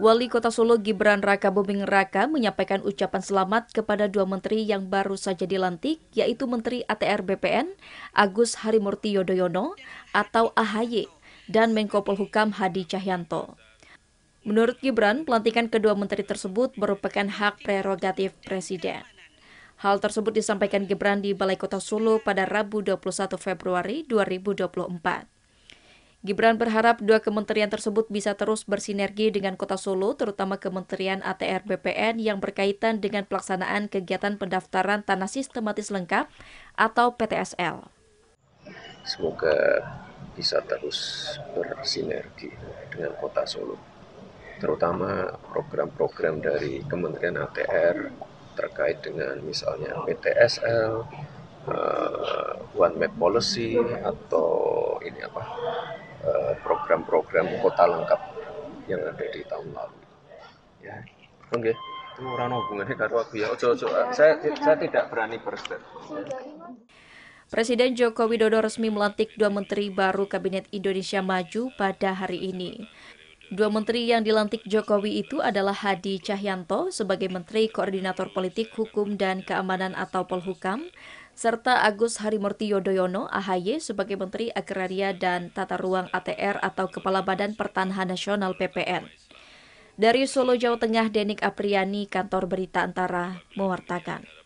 Wali Kota Solo Gibran Raka Buming Raka menyampaikan ucapan selamat kepada dua menteri yang baru saja dilantik, yaitu Menteri ATR BPN Agus Harimurti Yudhoyono atau AHY dan Menko Polhukam Hadi Cahyanto. Menurut Gibran, pelantikan kedua menteri tersebut merupakan hak prerogatif Presiden. Hal tersebut disampaikan Gibran di Balai Kota Solo pada Rabu 21 Februari 2024. Gibran berharap dua kementerian tersebut bisa terus bersinergi dengan Kota Solo, terutama Kementerian ATR BPN yang berkaitan dengan pelaksanaan kegiatan pendaftaran tanah sistematis lengkap atau PTSL. Semoga bisa terus bersinergi dengan Kota Solo, terutama program-program dari Kementerian ATR terkait dengan misalnya PTSL, eh, One Map Policy, atau ini apa eh, program-program kota lengkap yang ada di tahun lalu ya oke itu orang hubungannya karo aku ya ojo ojo saya saya tidak berani berstatement Presiden Joko Widodo resmi melantik dua menteri baru Kabinet Indonesia Maju pada hari ini. Dua menteri yang dilantik Jokowi itu adalah Hadi Cahyanto sebagai Menteri Koordinator Politik, Hukum, dan Keamanan atau Polhukam, serta Agus Harimurti Yudhoyono AHY sebagai Menteri Agraria dan Tata Ruang ATR atau Kepala Badan Pertanahan Nasional PPN. Dari Solo, Jawa Tengah, Denik Apriani, Kantor Berita Antara, mewartakan.